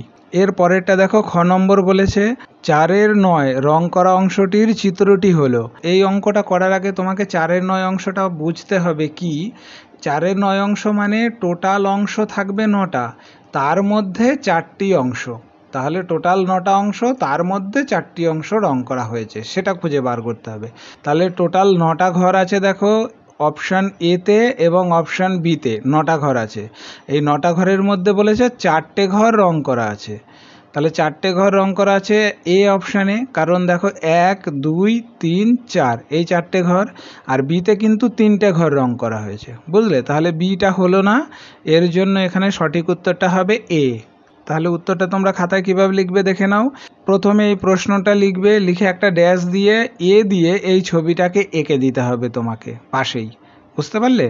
এর পরেরটা দেখো খ নম্বর বলেছে চারের নয় রং করা অংশটির চিত্রটি হলো এই অঙ্কটা করার আগে তোমাকে চারের নয় অংশটা বুঝতে হবে কি চারের নয় অংশ মানে টোটাল অংশ থাকবে নটা তার মধ্যে চারটি অংশ তাহলে টোটাল নটা অংশ তার মধ্যে চারটি অংশ রং করা হয়েছে সেটা খুঁজে বার করতে হবে তাহলে টোটাল নটা ঘর আছে দেখো অপশান এতে এবং অপশান বিতে নটা ঘর আছে এই নটা ঘরের মধ্যে বলেছে চারটে ঘর রং করা আছে তাহলে চারটে ঘর রং করা আছে এ অপশানে কারণ দেখো এক দুই তিন চার এই চারটে ঘর আর বিতে কিন্তু তিনটে ঘর রং করা হয়েছে বুঝলে তাহলে বিটা হলো না এর জন্য এখানে সঠিক উত্তরটা হবে এ তাহলে উত্তরটা তোমরা খাতায় কীভাবে লিখবে দেখে নাও প্রথমে এই প্রশ্নটা লিখবে লিখে একটা ড্যাশ দিয়ে এ দিয়ে এই ছবিটাকে এঁকে দিতে হবে তোমাকে পাশেই বুঝতে পারলে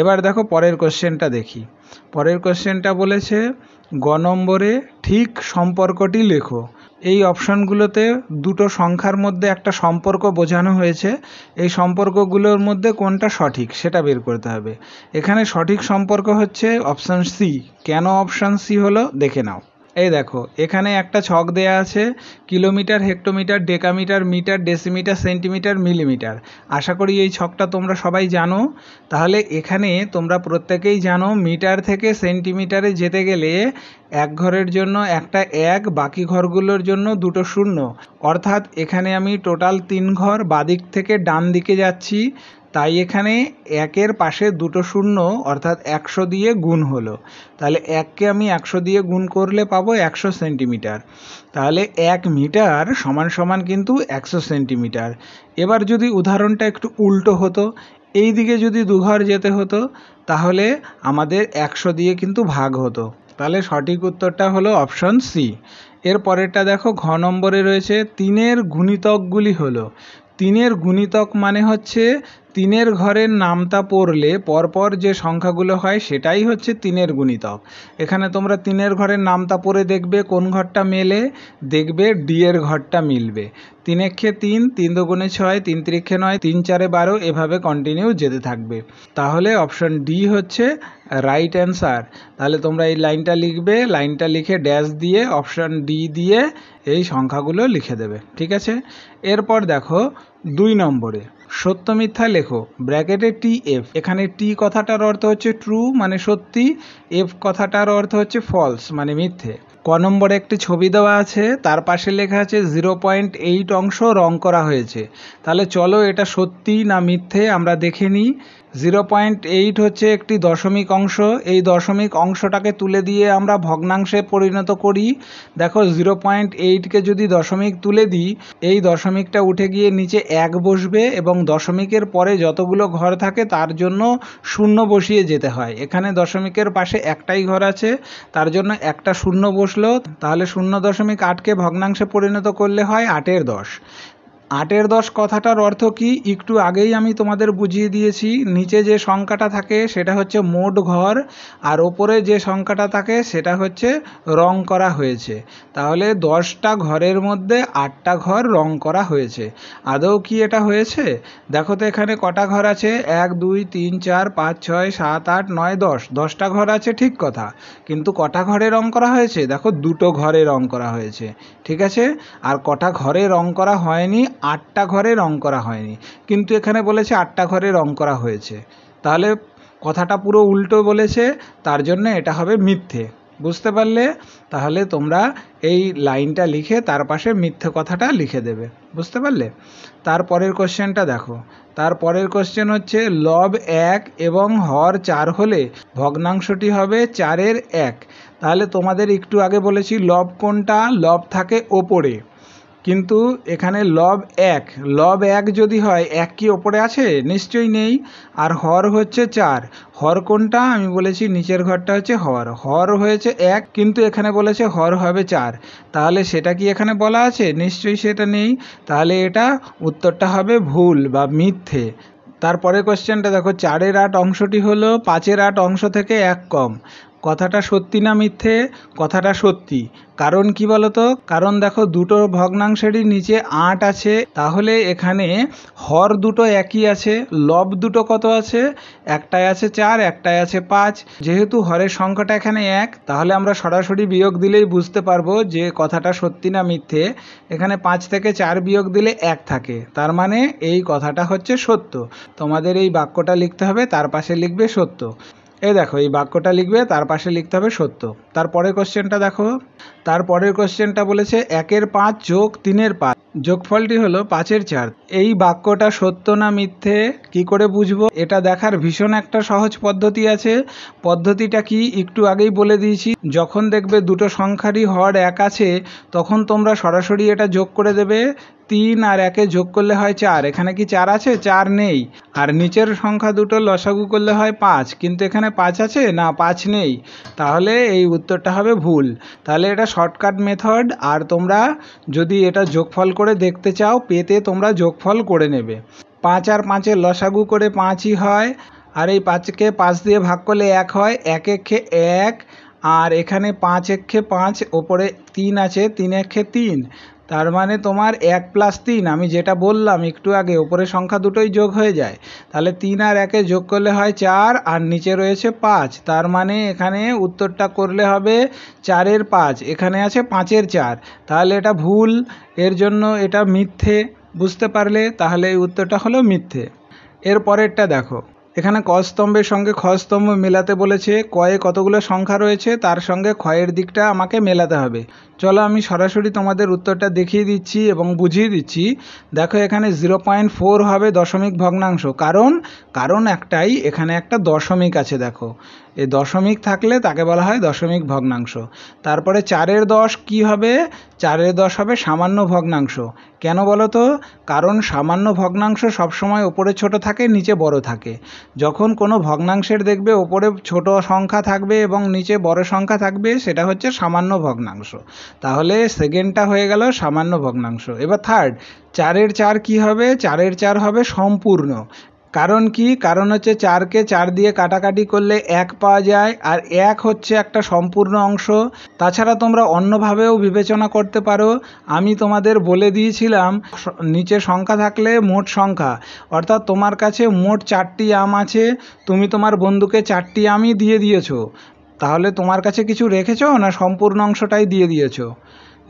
এবার দেখো পরের কোশ্চেনটা দেখি পরের কোশ্চেনটা বলেছে গ নম্বরে ঠিক সম্পর্কটি লেখো এই অপশানগুলোতে দুটো সংখ্যার মধ্যে একটা সম্পর্ক বোঝানো হয়েছে এই সম্পর্কগুলোর মধ্যে কোনটা সঠিক সেটা বের করতে হবে এখানে সঠিক সম্পর্ক হচ্ছে অপশান সি কেন অপশান সি হলো দেখে নাও এই দেখো এখানে একটা ছক দেয়া আছে kilometre hectometre decametre metre decimetre centimetre millimetre আশা করি এই ছকটা তোমরা সবাই জানো তাহলে এখানে তোমরা প্রত্যেকেই জানো মিটার থেকে সেন্টিমিটারে যেতে গেলে এক ঘরের জন্য একটা এক বাকি ঘরগুলোর জন্য দুটো শূন্য অর্থাৎ এখানে আমি টোটাল তিন ঘর বাদিক থেকে ডান দিকে যাচ্ছি তাই এখানে একের পাশে দুটো শূন্য অর্থাৎ একশো দিয়ে গুণ হলো তাহলে এককে আমি একশো দিয়ে গুণ করলে পাবো একশো সেন্টিমিটার তাহলে এক মিটার সমান সমান কিন্তু একশো সেন্টিমিটার এবার যদি উদাহরণটা একটু উল্টো হতো এই দিকে যদি দুঘর যেতে হতো তাহলে আমাদের একশো দিয়ে কিন্তু ভাগ হতো তাহলে সঠিক উত্তরটা হলো অপশন সি এর পরেরটা দেখো ঘ নম্বরে রয়েছে তিনের গুণিতকগুলি হলো তিনের গুণিতক মানে হচ্ছে তিনের ঘরের নামতা পড়লে পরপর যে সংখ্যাগুলো হয় সেটাই হচ্ছে তিনের গুণিতক এখানে তোমরা তিনের ঘরের নামতা পড়ে দেখবে কোন ঘরটা মেলে দেখবে ডি এর ঘরটা মিলবে তিনেক্ষে তিন তিন দুগুণে ছয় তিন ত্রিক্ষে নয় তিন চারে বারো এভাবে কন্টিনিউ যেতে থাকবে তাহলে অপশন ডি হচ্ছে রাইট অ্যান্সার তাহলে তোমরা এই লাইনটা লিখবে লাইনটা লিখে ড্যাশ দিয়ে অপশন ডি দিয়ে এই সংখ্যাগুলো লিখে দেবে ঠিক আছে এরপর দেখো দুই নম্বরে সত্য মিথ্যা লেখো ব্র্যাকেটে টি এফ এখানে টি কথাটার অর্থ হচ্ছে ট্রু মানে সত্যি এফ কথাটার অর্থ হচ্ছে ফলস মানে মিথ্যে ক নম্বরে একটি ছবি দেওয়া আছে তার পাশে লেখা আছে জিরো পয়েন্ট এইট অংশ রং করা হয়েছে তাহলে চলো এটা সত্যি না মিথ্যে আমরা দেখে নিই জিরো পয়েন্ট এইট হচ্ছে একটি দশমিক অংশ এই দশমিক অংশটাকে তুলে দিয়ে আমরা ভগ্নাংশে পরিণত করি দেখো জিরো পয়েন্ট এইটকে যদি দশমিক তুলে দিই এই দশমিকটা উঠে গিয়ে নিচে এক বসবে এবং দশমিকের পরে যতগুলো ঘর থাকে তার জন্য শূন্য বসিয়ে যেতে হয় এখানে দশমিকের পাশে একটাই ঘর আছে তার জন্য একটা শূন্য বসলো তাহলে শূন্য দশমিক আটকে ভগ্নাংশে পরিণত করলে হয় আটের দশ আটের দশ কথাটার অর্থ কি একটু আগেই আমি তোমাদের বুঝিয়ে দিয়েছি নিচে যে সংখ্যাটা থাকে সেটা হচ্ছে মোট ঘর আর ওপরে যে সংখ্যাটা থাকে সেটা হচ্ছে রং করা হয়েছে তাহলে দশটা ঘরের মধ্যে আটটা ঘর রং করা হয়েছে আদৌ কি এটা হয়েছে দেখো তো এখানে কটা ঘর আছে এক দুই তিন চার পাঁচ ছয় সাত আট নয় দশ দশটা ঘর আছে ঠিক কথা কিন্তু কটা ঘরে রং করা হয়েছে দেখো দুটো ঘরে রং করা হয়েছে ঠিক আছে আর কটা ঘরে রং করা হয়নি আটটা ঘরে রঙ করা হয়নি কিন্তু এখানে বলেছে আটটা ঘরে রঙ করা হয়েছে তাহলে কথাটা পুরো উল্টো বলেছে তার জন্য এটা হবে মিথ্যে বুঝতে পারলে তাহলে তোমরা এই লাইনটা লিখে তার পাশে মিথ্যে কথাটা লিখে দেবে বুঝতে পারলে তারপরের কোশ্চেনটা দেখো তারপরের কোশ্চেন হচ্ছে লব এক এবং হর চার হলে ভগ্নাংশটি হবে চারের এক তাহলে তোমাদের একটু আগে বলেছি লব কোনটা লব থাকে ওপরে কিন্তু এখানে লব এক লব এক যদি হয় এক কি ওপরে আছে নিশ্চয়ই নেই আর হর হচ্ছে চার হর কোনটা আমি বলেছি নিচের ঘরটা হচ্ছে হর হর হয়েছে এক কিন্তু এখানে বলেছে হর হবে চার তাহলে সেটা কি এখানে বলা আছে নিশ্চয়ই সেটা নেই তাহলে এটা উত্তরটা হবে ভুল বা মিথ্যে তারপরে কোশ্চেনটা দেখো চারের আট অংশটি হলো পাঁচের আট অংশ থেকে এক কম কথাটা সত্যি না মিথ্যে কথাটা সত্যি কারণ কি বলতো কারণ দেখো দুটো ভগ্নাংশেরই নিচে আট আছে তাহলে এখানে হর দুটো একই আছে লব দুটো কত আছে একটাই আছে চার একটাই আছে পাঁচ যেহেতু হরের সংখ্যাটা এখানে এক তাহলে আমরা সরাসরি বিয়োগ দিলেই বুঝতে পারবো যে কথাটা সত্যি না মিথ্যে এখানে পাঁচ থেকে চার বিয়োগ দিলে এক থাকে তার মানে এই কথাটা হচ্ছে সত্য তোমাদের এই বাক্যটা লিখতে হবে তার পাশে লিখবে সত্য এই দেখো এই বাক্যটা লিখবে তার পাশে লিখতে হবে সত্য তারপরের কোশ্চেনটা দেখো তারপরের কোশ্চেনটা বলেছে একের পাঁচ যোগ তিনের পাঁচ যোগফলটি হলো পাঁচের চার এই বাক্যটা সত্য না মিথ্যে কি করে বুঝবো এটা দেখার ভীষণ একটা সহজ পদ্ধতি আছে পদ্ধতিটা কি একটু আগেই বলে দিয়েছি যখন দেখবে দুটো সংখ্যারই হর এক আছে তখন তোমরা সরাসরি এটা যোগ করে দেবে তিন আর একে যোগ করলে হয় চার এখানে কি চার আছে চার নেই আর নিচের সংখ্যা দুটো লসাগু করলে হয় পাঁচ কিন্তু এখানে পাঁচ আছে না পাঁচ নেই তাহলে এই উত্তরটা হবে ভুল তাহলে এটা শর্টকাট মেথড আর তোমরা যদি এটা যোগফল করে দেখতে চাও পেতে তোমরা যোগফল করে নেবে পাঁচ আর পাঁচের লসাগু করে পাঁচই হয় আর এই পাঁচকে পাঁচ দিয়ে ভাগ করলে এক হয় এক একে এক আর এখানে পাঁচ একে পাঁচ ওপরে তিন আছে তিন একে তিন তার মানে তোমার এক প্লাস তিন আমি যেটা বললাম একটু আগে ওপরে সংখ্যা দুটোই যোগ হয়ে যায় তাহলে তিন আর একে যোগ করলে হয় চার আর নিচে রয়েছে পাঁচ তার মানে এখানে উত্তরটা করলে হবে চারের পাঁচ এখানে আছে পাঁচের চার তাহলে এটা ভুল এর জন্য এটা মিথ্যে বুঝতে পারলে তাহলে এই উত্তরটা হলো মিথ্যে এর পরেরটা দেখো এখানে ক স্তম্ভের সঙ্গে খ স্তম্ভ মেলাতে বলেছে কয়ে কতগুলো সংখ্যা রয়েছে তার সঙ্গে ক্ষয়ের দিকটা আমাকে মেলাতে হবে চলো আমি সরাসরি তোমাদের উত্তরটা দেখিয়ে দিচ্ছি এবং বুঝিয়ে দিচ্ছি দেখো এখানে জিরো পয়েন্ট ফোর হবে দশমিক ভগ্নাংশ কারণ কারণ একটাই এখানে একটা দশমিক আছে দেখো এ দশমিক থাকলে তাকে বলা হয় দশমিক ভগ্নাংশ তারপরে চারের দশ কি হবে চারের দশ হবে সামান্য ভগ্নাংশ কেন বলো তো কারণ সামান্য ভগ্নাংশ সবসময় ওপরে ছোট থাকে নিচে বড় থাকে যখন কোনো ভগ্নাংশের দেখবে ওপরে ছোট সংখ্যা থাকবে এবং নিচে বড় সংখ্যা থাকবে সেটা হচ্ছে সামান্য ভগ্নাংশ তাহলে সেকেন্ডটা হয়ে গেল সামান্য ভগ্নাংশ এবার থার্ড চারের চার কি হবে চারের চার হবে সম্পূর্ণ কারণ কি কারণ হচ্ছে চারকে চার দিয়ে কাটাকাটি করলে এক পাওয়া যায় আর এক হচ্ছে একটা সম্পূর্ণ অংশ তাছাড়া তোমরা অন্যভাবেও বিবেচনা করতে পারো আমি তোমাদের বলে দিয়েছিলাম নিচে সংখ্যা থাকলে মোট সংখ্যা অর্থাৎ তোমার কাছে মোট চারটি আম আছে তুমি তোমার বন্ধুকে চারটি আমই দিয়ে দিয়েছো তাহলে তোমার কাছে কিছু রেখেছো না সম্পূর্ণ অংশটাই দিয়ে দিয়েছো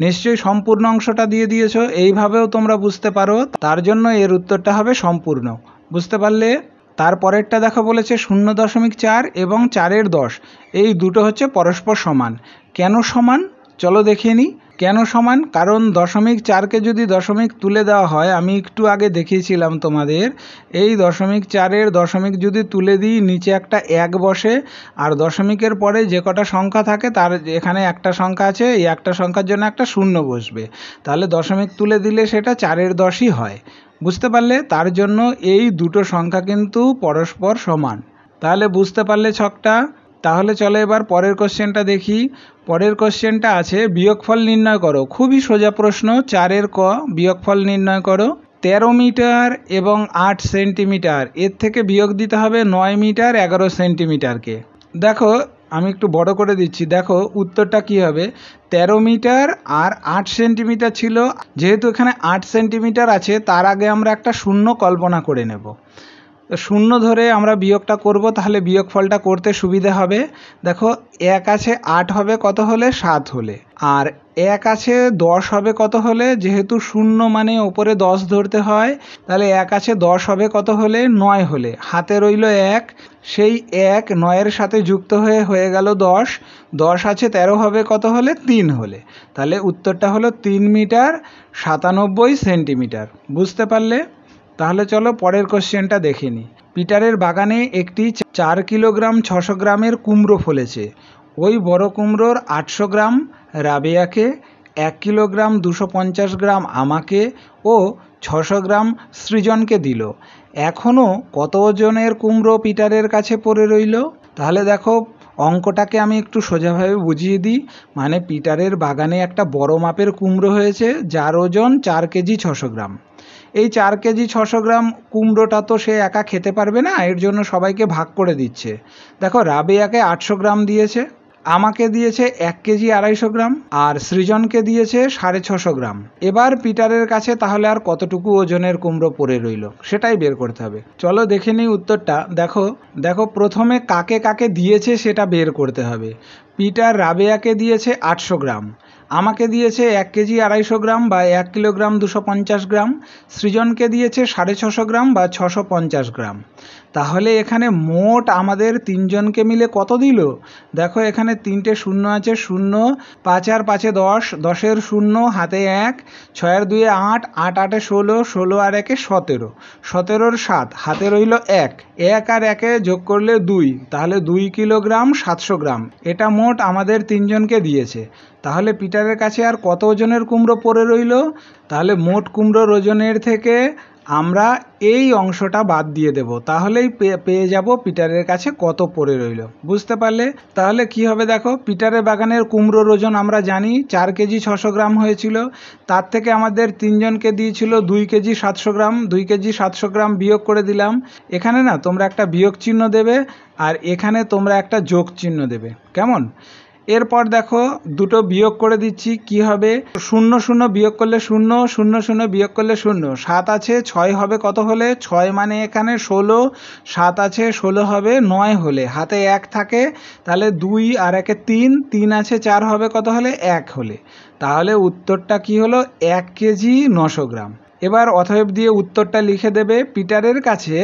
নিশ্চয়ই সম্পূর্ণ অংশটা দিয়ে দিয়েছো এইভাবেও তোমরা বুঝতে পারো তার জন্য এর উত্তরটা হবে সম্পূর্ণ বুঝতে পারলে তারপরেরটা দেখো বলেছে শূন্য দশমিক চার এবং চারের দশ এই দুটো হচ্ছে পরস্পর সমান কেন সমান চলো দেখে নিই কেন সমান কারণ দশমিক চারকে যদি দশমিক তুলে দেওয়া হয় আমি একটু আগে দেখিয়েছিলাম তোমাদের এই দশমিক চারের দশমিক যদি তুলে দিই নিচে একটা এক বসে আর দশমিকের পরে যে কটা সংখ্যা থাকে তার এখানে একটা সংখ্যা আছে এই একটা সংখ্যার জন্য একটা শূন্য বসবে তাহলে দশমিক তুলে দিলে সেটা চারের দশই হয় বুঝতে পারলে তার জন্য এই দুটো সংখ্যা কিন্তু পরস্পর সমান তাহলে বুঝতে পারলে ছকটা তাহলে চলো এবার পরের কোশ্চেনটা দেখি পরের কোশ্চেনটা আছে বিয়োগফল নির্ণয় করো খুবই সোজা প্রশ্ন চারের ক বিয়োগফল নির্ণয় করো তেরো মিটার এবং আট সেন্টিমিটার এর থেকে বিয়োগ দিতে হবে নয় মিটার এগারো সেন্টিমিটারকে দেখো আমি একটু বড় করে দিচ্ছি দেখো উত্তরটা কি হবে তেরো মিটার আর আট সেন্টিমিটার ছিল যেহেতু এখানে আট সেন্টিমিটার আছে তার আগে আমরা একটা শূন্য কল্পনা করে নেব শূন্য ধরে আমরা বিয়োগটা করব তাহলে বিয়োগ ফলটা করতে সুবিধা হবে দেখো এক আছে আট হবে কত হলে সাত হলে আর এক আছে দশ হবে কত হলে যেহেতু শূন্য মানে ওপরে দশ ধরতে হয় তাহলে এক আছে দশ হবে কত হলে নয় হলে হাতে রইল এক সেই এক নয়ের সাথে যুক্ত হয়ে হয়ে গেল দশ দশ আছে তেরো হবে কত হলে তিন হলে তাহলে উত্তরটা হলো তিন মিটার সাতানব্বই সেন্টিমিটার বুঝতে পারলে তাহলে চলো পরের কোশ্চেনটা দেখে নিই পিটারের বাগানে একটি চার কিলোগ্রাম ছশো গ্রামের কুমড়ো ফলেছে ওই বড় কুমড়োর আটশো গ্রাম রাবেয়াকে এক কিলোগ্রাম দুশো পঞ্চাশ গ্রাম আমাকে ও ছশো গ্রাম সৃজনকে দিল এখনও কত কুমড়ো পিটারের কাছে পড়ে রইল তাহলে দেখো অঙ্কটাকে আমি একটু সোজাভাবে বুঝিয়ে দিই মানে পিটারের বাগানে একটা বড় মাপের কুমড়ো হয়েছে যার ওজন চার কেজি ছশো গ্রাম এই চার কেজি ছশো গ্রাম কুমড়োটা তো সে একা খেতে পারবে না এর জন্য সবাইকে ভাগ করে দিচ্ছে দেখো রাবেয়াকে আটশো গ্রাম দিয়েছে আমাকে দিয়েছে এক কেজি আড়াইশো গ্রাম আর সৃজনকে দিয়েছে সাড়ে ছশো গ্রাম এবার পিটারের কাছে তাহলে আর কতটুকু ওজনের কুমড়ো পড়ে রইল সেটাই বের করতে হবে চলো দেখে নিই উত্তরটা দেখো দেখো প্রথমে কাকে কাকে দিয়েছে সেটা বের করতে হবে পিটার রাবেয়াকে দিয়েছে আটশো গ্রাম আমাকে দিয়েছে এক কেজি আড়াইশো গ্রাম বা এক কিলোগ্রাম দুশো পঞ্চাশ গ্রাম সৃজনকে দিয়েছে সাড়ে ছশো গ্রাম বা ছশো পঞ্চাশ গ্রাম তাহলে এখানে মোট আমাদের তিনজনকে মিলে কত দিল দেখো এখানে তিনটে শূন্য আছে শূন্য পাঁচ আর পাঁচে দশ দশের শূন্য হাতে এক ছয়ের দুয়ে আট আট আটে ষোলো ষোলো আর একে সতেরো সতেরোর সাত হাতে রইল এক এক আর একে যোগ করলে দুই তাহলে দুই কিলোগ্রাম সাতশো গ্রাম এটা মোট আমাদের তিনজনকে দিয়েছে তাহলে পিটারের কাছে আর কত ওজনের কুমড়ো পড়ে রইল তাহলে মোট কুমড়োর ওজনের থেকে আমরা এই অংশটা বাদ দিয়ে দেব তাহলেই পেয়ে যাব পিটারের কাছে কত পড়ে রইল বুঝতে পারলে তাহলে কি হবে দেখো পিটারের বাগানের কুমড়োর ওজন আমরা জানি চার কেজি ছশো গ্রাম হয়েছিল তার থেকে আমাদের তিনজনকে দিয়েছিল দুই কেজি সাতশো গ্রাম দুই কেজি সাতশো গ্রাম বিয়োগ করে দিলাম এখানে না তোমরা একটা বিয়োগ চিহ্ন দেবে আর এখানে তোমরা একটা যোগ চিহ্ন দেবে কেমন এরপর দেখো দুটো বিয়োগ করে দিচ্ছি কি হবে শূন্য শূন্য বিয়োগ করলে শূন্য শূন্য শূন্য বিয়োগ করলে শূন্য সাত আছে ছয় হবে কত হলে ছয় মানে এখানে ষোলো সাত আছে ষোলো হবে নয় হলে হাতে এক থাকে তাহলে দুই আর একে তিন তিন আছে চার হবে কত হলে এক হলে তাহলে উত্তরটা কি হলো এক কেজি নশো গ্রাম এবার অথয়েব দিয়ে উত্তরটা লিখে দেবে পিটারের কাছে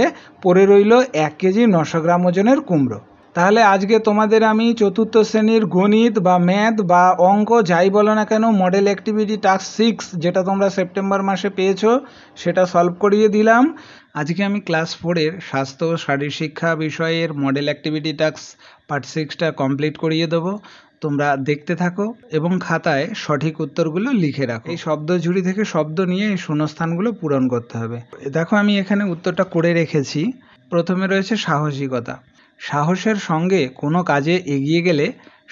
পড়ে রইল এক কেজি নশো গ্রাম ওজনের কুমড়ো তাহলে আজকে তোমাদের আমি চতুর্থ শ্রেণীর গণিত বা ম্যাথ বা অঙ্ক যাই বলো না কেন মডেল অ্যাক্টিভিটি টাস্ক সিক্স যেটা তোমরা সেপ্টেম্বর মাসে পেয়েছো সেটা সলভ করিয়ে দিলাম আজকে আমি ক্লাস ফোরের স্বাস্থ্য ও শারীরিক শিক্ষা বিষয়ের মডেল অ্যাক্টিভিটি টাস্ক পার্ট সিক্সটা কমপ্লিট করিয়ে দেবো তোমরা দেখতে থাকো এবং খাতায় সঠিক উত্তরগুলো লিখে রাখো এই শব্দ ঝুড়ি থেকে শব্দ নিয়ে এই শূন্যস্থানগুলো পূরণ করতে হবে দেখো আমি এখানে উত্তরটা করে রেখেছি প্রথমে রয়েছে সাহসিকতা সাহসের সঙ্গে কোনো কাজে এগিয়ে গেলে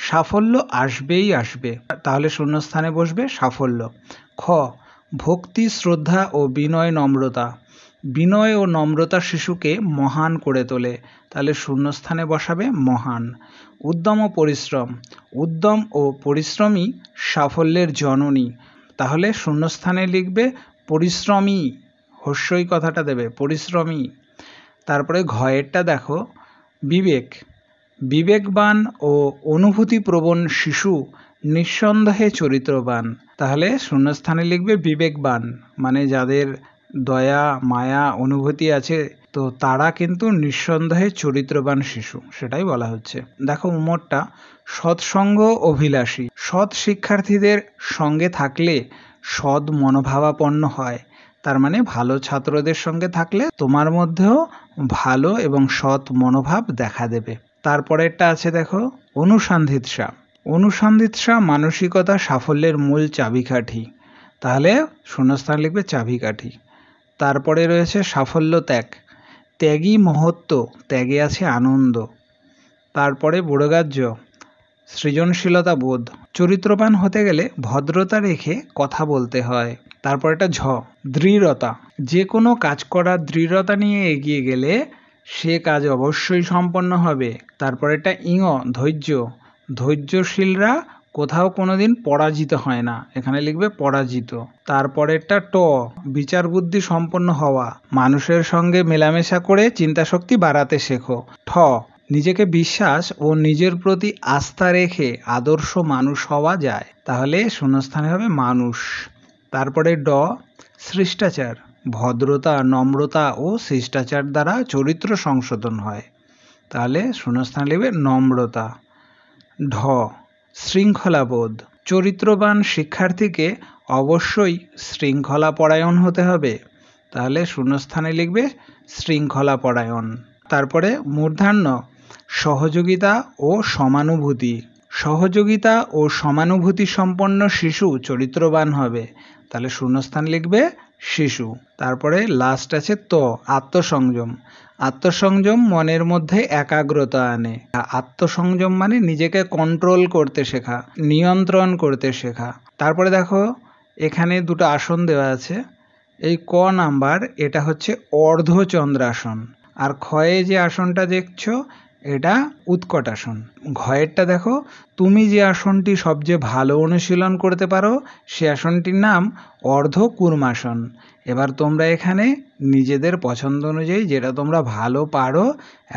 সাফল্য আসবেই আসবে তাহলে শূন্যস্থানে বসবে সাফল্য খ ভক্তি শ্রদ্ধা ও বিনয় নম্রতা বিনয় ও নম্রতা শিশুকে মহান করে তোলে তাহলে শূন্যস্থানে বসাবে মহান উদ্যম ও পরিশ্রম উদ্যম ও পরিশ্রমই সাফল্যের জননী তাহলে শূন্যস্থানে লিখবে পরিশ্রমী হস্যই কথাটা দেবে পরিশ্রমী তারপরে ঘয়েরটা দেখো বিবেক বিবেকবান ও অনুভূতিপ্রবণ শিশু নিঃসন্দেহে চরিত্রবান তাহলে শূন্যস্থানে লিখবে বিবেকবান মানে যাদের দয়া মায়া অনুভূতি আছে তো তারা কিন্তু নিঃসন্দেহে চরিত্রবান শিশু সেটাই বলা হচ্ছে দেখো উমরটা সৎসঙ্গ অভিলাষী সৎ শিক্ষার্থীদের সঙ্গে থাকলে সৎ মনোভাবাপন্ন হয় তার মানে ভালো ছাত্রদের সঙ্গে থাকলে তোমার মধ্যেও ভালো এবং সৎ মনোভাব দেখা দেবে তারপরেরটা আছে দেখো অনুসন্ধিৎসা অনুসন্ধিৎসা মানসিকতা সাফল্যের মূল চাবিকাঠি তাহলে শূন্যস্থান লিখবে চাবিকাঠি তারপরে রয়েছে সাফল্য ত্যাগ ত্যাগই মহত্ব ত্যাগে আছে আনন্দ তারপরে বুড়গাজ্য সৃজনশীলতা বোধ চরিত্রবান হতে গেলে ভদ্রতা রেখে কথা বলতে হয় তারপর এটা ঝ দৃঢ়তা যে কোনো কাজ করার দৃঢ়তা নিয়ে এগিয়ে গেলে সে কাজ অবশ্যই সম্পন্ন হবে তারপর এটা ইঙ ধৈর্য ধৈর্যশীলরা কোথাও কোনোদিন পরাজিত হয় না এখানে লিখবে পরাজিত তারপরেরটা ট বিচার বুদ্ধি সম্পন্ন হওয়া মানুষের সঙ্গে মেলামেশা করে চিন্তাশক্তি বাড়াতে শেখো ঠ নিজেকে বিশ্বাস ও নিজের প্রতি আস্থা রেখে আদর্শ মানুষ হওয়া যায় তাহলে শূন্যস্থানে হবে মানুষ তারপরে ড শিষ্টাচার ভদ্রতা নম্রতা ও শিষ্টাচার দ্বারা চরিত্র সংশোধন হয় তাহলে শূন্যস্থান লিখবে নম্রতা ঢ শৃঙ্খলাবোধ চরিত্রবান শিক্ষার্থীকে অবশ্যই শৃঙ্খলা পরায়ণ হতে হবে তাহলে শূন্যস্থানে লিখবে শৃঙ্খলা পরায়ণ তারপরে মূর্ধান্য সহযোগিতা ও সমানুভূতি সহযোগিতা ও সমানুভূতি সম্পন্ন শিশু চরিত্রবান হবে তাহলে শূন্যস্থান লিখবে শিশু তারপরে লাস্ট আছে ত আত্মসংযম আত্মসংযম মনের মধ্যে একাগ্রতা আনে আত্মসংযম মানে নিজেকে কন্ট্রোল করতে শেখা নিয়ন্ত্রণ করতে শেখা তারপরে দেখো এখানে দুটো আসন দেওয়া আছে এই ক নাম্বার এটা হচ্ছে অর্ধচন্দ্রাসন আর ক্ষয়ে যে আসনটা দেখছো এটা উৎকট আসন ঘয়েরটা দেখো তুমি যে আসনটি সবচেয়ে ভালো অনুশীলন করতে পারো সে আসনটির নাম অর্ধ কুর্মাসন এবার তোমরা এখানে নিজেদের পছন্দ অনুযায়ী যেটা তোমরা ভালো পারো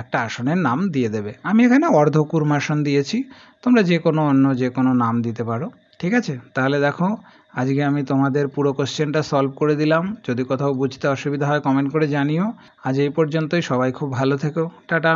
একটা আসনের নাম দিয়ে দেবে আমি এখানে অর্ধ কুর্মাসন দিয়েছি তোমরা যে কোনো অন্য যে কোনো নাম দিতে পারো ঠিক আছে তাহলে দেখো আজকে আমি তোমাদের পুরো কোশ্চেনটা সলভ করে দিলাম যদি কোথাও বুঝতে অসুবিধা হয় কমেন্ট করে জানিও আজ এই পর্যন্তই সবাই খুব ভালো থেকো টাটা